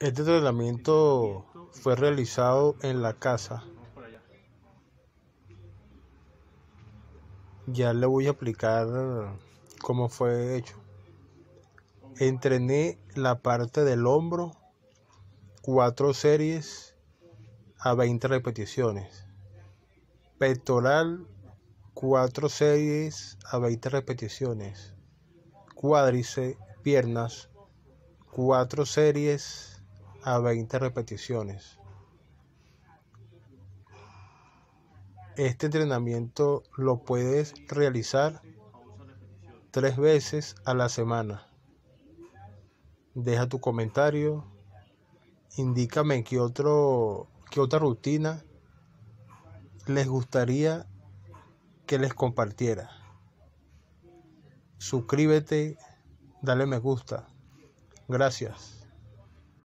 Este entrenamiento fue realizado en la casa. Ya le voy a explicar cómo fue hecho. Entrené la parte del hombro, cuatro series a 20 repeticiones. Pectoral, cuatro series a 20 repeticiones. Cuádrice, piernas, cuatro series a 20 repeticiones. Este entrenamiento lo puedes realizar tres veces a la semana. Deja tu comentario, indícame qué, otro, qué otra rutina les gustaría que les compartiera. Suscríbete, dale me gusta. Gracias.